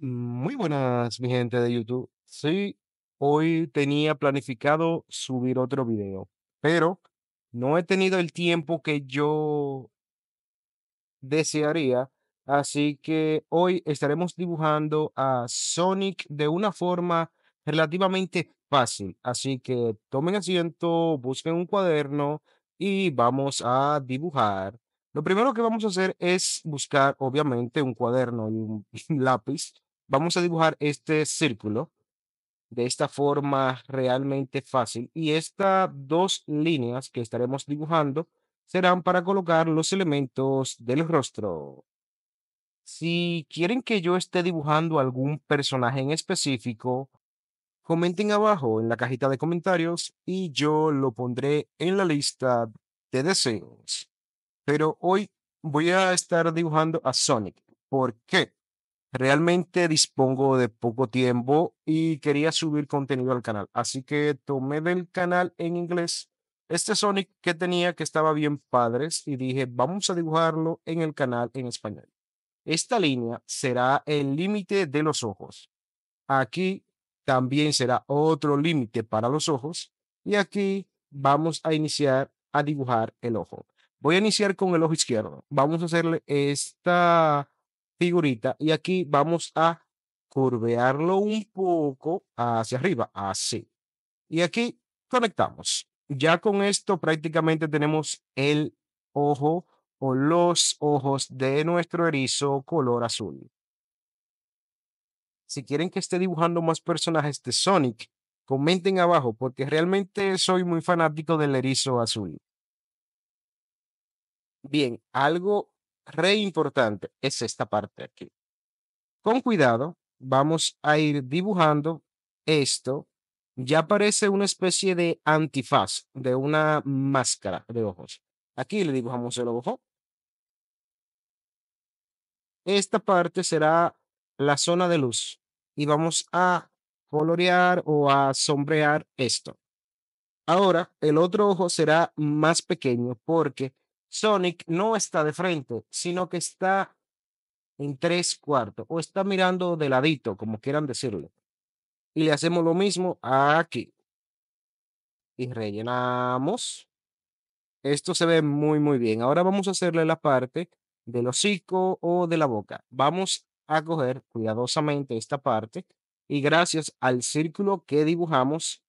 Muy buenas, mi gente de YouTube. Sí, hoy tenía planificado subir otro video, pero no he tenido el tiempo que yo desearía, así que hoy estaremos dibujando a Sonic de una forma relativamente fácil. Así que tomen asiento, busquen un cuaderno y vamos a dibujar. Lo primero que vamos a hacer es buscar, obviamente, un cuaderno y un lápiz Vamos a dibujar este círculo de esta forma realmente fácil y estas dos líneas que estaremos dibujando serán para colocar los elementos del rostro. Si quieren que yo esté dibujando algún personaje en específico, comenten abajo en la cajita de comentarios y yo lo pondré en la lista de deseos. Pero hoy voy a estar dibujando a Sonic. ¿Por qué? Realmente dispongo de poco tiempo y quería subir contenido al canal, así que tomé del canal en inglés este Sonic que tenía que estaba bien padres y dije, vamos a dibujarlo en el canal en español. Esta línea será el límite de los ojos. Aquí también será otro límite para los ojos y aquí vamos a iniciar a dibujar el ojo. Voy a iniciar con el ojo izquierdo. Vamos a hacerle esta figurita y aquí vamos a curvearlo un poco hacia arriba, así. Y aquí conectamos. Ya con esto prácticamente tenemos el ojo o los ojos de nuestro erizo color azul. Si quieren que esté dibujando más personajes de Sonic, comenten abajo porque realmente soy muy fanático del erizo azul. Bien, algo re importante es esta parte aquí. Con cuidado, vamos a ir dibujando esto. Ya parece una especie de antifaz, de una máscara de ojos. Aquí le dibujamos el ojo. Esta parte será la zona de luz y vamos a colorear o a sombrear esto. Ahora, el otro ojo será más pequeño porque Sonic no está de frente, sino que está en tres cuartos o está mirando de ladito, como quieran decirlo. Y le hacemos lo mismo aquí. Y rellenamos. Esto se ve muy, muy bien. Ahora vamos a hacerle la parte del hocico o de la boca. Vamos a coger cuidadosamente esta parte y gracias al círculo que dibujamos,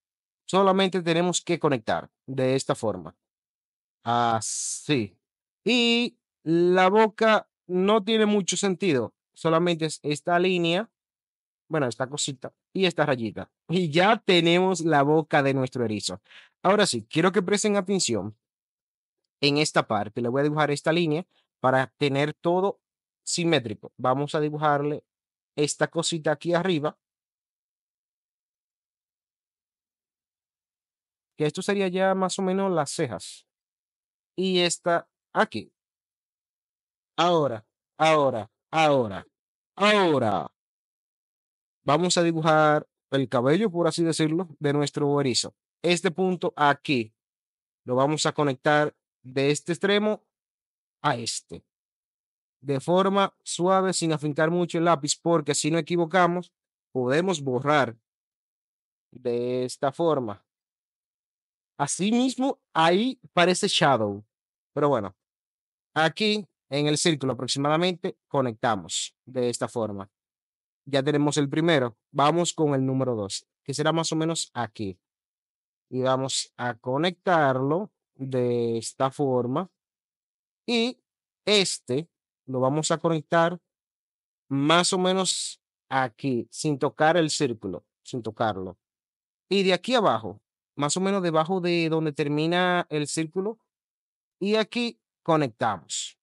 solamente tenemos que conectar de esta forma. Así. Y la boca no tiene mucho sentido. Solamente es esta línea, bueno, esta cosita y esta rayita. Y ya tenemos la boca de nuestro erizo. Ahora sí, quiero que presten atención en esta parte. Le voy a dibujar esta línea para tener todo simétrico. Vamos a dibujarle esta cosita aquí arriba. Que esto sería ya más o menos las cejas y está aquí. Ahora, ahora, ahora, ahora. Vamos a dibujar el cabello, por así decirlo, de nuestro erizo. Este punto aquí lo vamos a conectar de este extremo a este. De forma suave, sin afincar mucho el lápiz, porque si no equivocamos, podemos borrar de esta forma. Asimismo, ahí parece shadow. Pero bueno, aquí en el círculo aproximadamente conectamos de esta forma. Ya tenemos el primero. Vamos con el número 2, que será más o menos aquí. Y vamos a conectarlo de esta forma. Y este lo vamos a conectar más o menos aquí, sin tocar el círculo, sin tocarlo. Y de aquí abajo, más o menos debajo de donde termina el círculo, y aquí conectamos.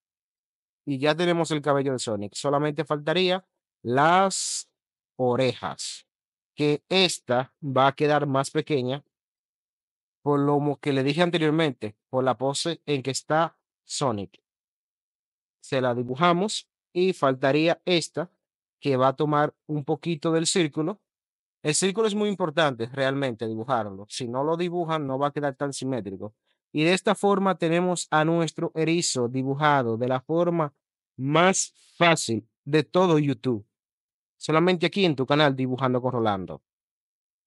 Y ya tenemos el cabello de Sonic. Solamente faltaría las orejas, que esta va a quedar más pequeña por lo que le dije anteriormente, por la pose en que está Sonic. Se la dibujamos y faltaría esta, que va a tomar un poquito del círculo. El círculo es muy importante realmente dibujarlo. Si no lo dibujan, no va a quedar tan simétrico. Y de esta forma tenemos a nuestro erizo dibujado de la forma más fácil de todo YouTube. Solamente aquí en tu canal Dibujando con Rolando.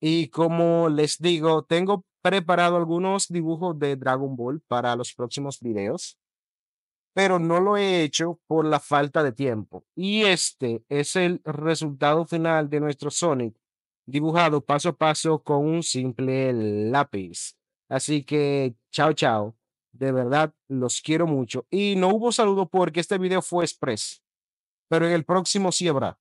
Y como les digo, tengo preparado algunos dibujos de Dragon Ball para los próximos videos, pero no lo he hecho por la falta de tiempo. Y este es el resultado final de nuestro Sonic, dibujado paso a paso con un simple lápiz. Así que Chao, chao. De verdad, los quiero mucho. Y no hubo saludo porque este video fue express, pero en el próximo sí habrá.